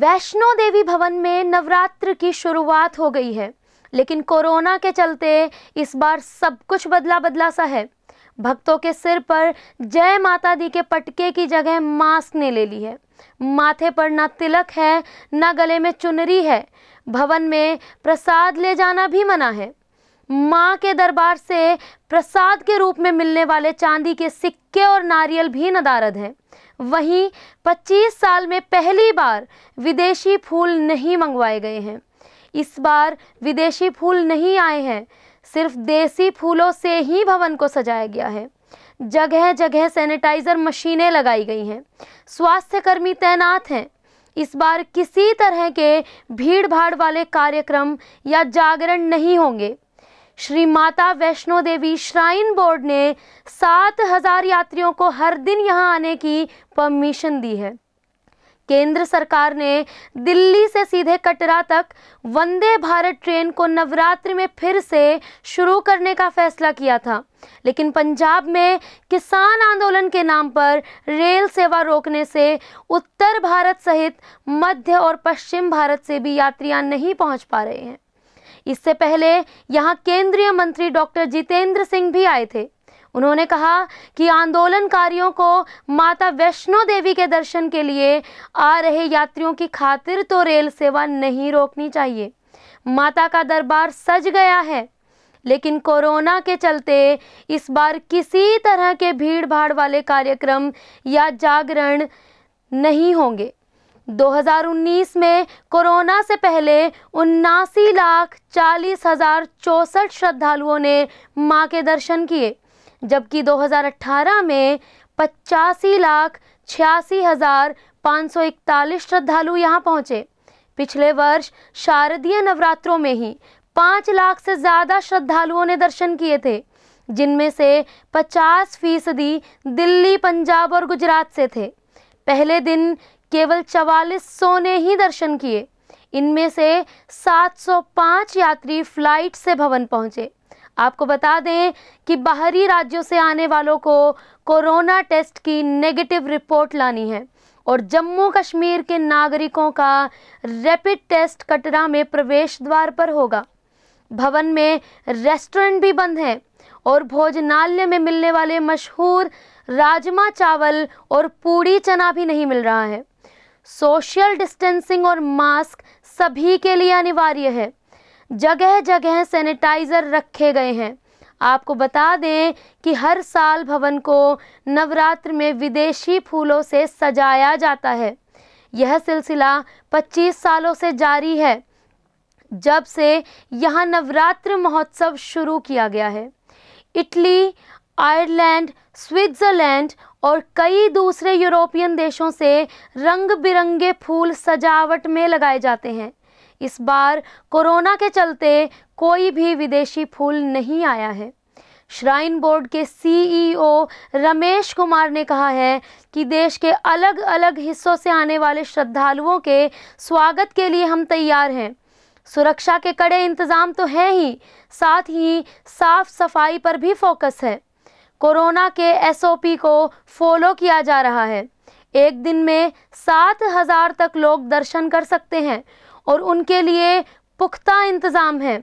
वैष्णो देवी भवन में नवरात्र की शुरुआत हो गई है लेकिन कोरोना के चलते इस बार सब कुछ बदला बदला सा है भक्तों के सिर पर जय माता दी के पटके की जगह मास्क ने ले ली है माथे पर ना तिलक है ना गले में चुनरी है भवन में प्रसाद ले जाना भी मना है माँ के दरबार से प्रसाद के रूप में मिलने वाले चांदी के सिक्के और नारियल भी नदारद हैं वहीं 25 साल में पहली बार विदेशी फूल नहीं मंगवाए गए हैं इस बार विदेशी फूल नहीं आए हैं सिर्फ देसी फूलों से ही भवन को सजाया गया है जगह जगह सैनिटाइज़र मशीनें लगाई गई हैं स्वास्थ्यकर्मी तैनात हैं इस बार किसी तरह के भीड़ भाड़ वाले कार्यक्रम या जागरण नहीं होंगे श्री माता वैष्णो देवी श्राइन बोर्ड ने सात हजार यात्रियों को हर दिन यहाँ आने की परमिशन दी है केंद्र सरकार ने दिल्ली से सीधे कटरा तक वंदे भारत ट्रेन को नवरात्रि में फिर से शुरू करने का फैसला किया था लेकिन पंजाब में किसान आंदोलन के नाम पर रेल सेवा रोकने से उत्तर भारत सहित मध्य और पश्चिम भारत से भी यात्रियां नहीं पहुंच पा रहे हैं इससे पहले यहाँ केंद्रीय मंत्री डॉक्टर जितेंद्र सिंह भी आए थे उन्होंने कहा कि आंदोलनकारियों को माता वैष्णो देवी के दर्शन के लिए आ रहे यात्रियों की खातिर तो रेल सेवा नहीं रोकनी चाहिए माता का दरबार सज गया है लेकिन कोरोना के चलते इस बार किसी तरह के भीड़ भाड़ वाले कार्यक्रम या जागरण नहीं होंगे 2019 में कोरोना से पहले उन्नासी लाख चालीस हज़ार चौंसठ श्रद्धालुओं ने मां के दर्शन किए जबकि 2018 में पचासी लाख छियासी हज़ार पाँच सौ इकतालीस श्रद्धालु यहां पहुंचे पिछले वर्ष शारदीय नवरात्रों में ही पाँच लाख से ज़्यादा श्रद्धालुओं ने दर्शन किए थे जिनमें से पचास फीसदी दिल्ली पंजाब और गुजरात से थे पहले दिन केवल चवालीस सौ ने ही दर्शन किए इनमें से 705 यात्री फ्लाइट से भवन पहुंचे आपको बता दें कि बाहरी राज्यों से आने वालों को कोरोना टेस्ट की नेगेटिव रिपोर्ट लानी है और जम्मू कश्मीर के नागरिकों का रैपिड टेस्ट कटरा में प्रवेश द्वार पर होगा भवन में रेस्टोरेंट भी बंद है और भोजनालय में मिलने वाले मशहूर राजमा चावल और पूड़ी चना भी नहीं मिल रहा है सोशल डिस्टेंसिंग और मास्क सभी के लिए अनिवार्य है जगह जगह सैनिटाइज़र रखे गए हैं आपको बता दें कि हर साल भवन को नवरात्र में विदेशी फूलों से सजाया जाता है यह सिलसिला 25 सालों से जारी है जब से यहाँ नवरात्र महोत्सव शुरू किया गया है इटली आयरलैंड स्विट्ज़रलैंड और कई दूसरे यूरोपियन देशों से रंग बिरंगे फूल सजावट में लगाए जाते हैं इस बार कोरोना के चलते कोई भी विदेशी फूल नहीं आया है श्राइन बोर्ड के सीईओ e रमेश कुमार ने कहा है कि देश के अलग अलग हिस्सों से आने वाले श्रद्धालुओं के स्वागत के लिए हम तैयार हैं सुरक्षा के कड़े इंतज़ाम तो हैं ही साथ ही साफ सफाई पर भी फोकस है कोरोना के एसओपी को फॉलो किया जा रहा है एक दिन में सात हज़ार तक लोग दर्शन कर सकते हैं और उनके लिए पुख्ता इंतज़ाम है